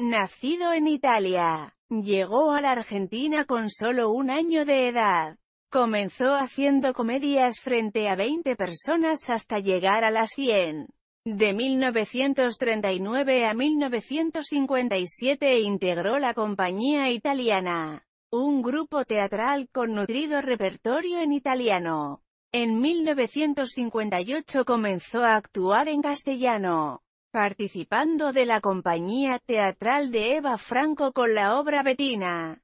Nacido en Italia, llegó a la Argentina con solo un año de edad. Comenzó haciendo comedias frente a 20 personas hasta llegar a las 100. De 1939 a 1957 integró la compañía italiana, un grupo teatral con nutrido repertorio en italiano. En 1958 comenzó a actuar en castellano participando de la compañía teatral de Eva Franco con la obra Betina.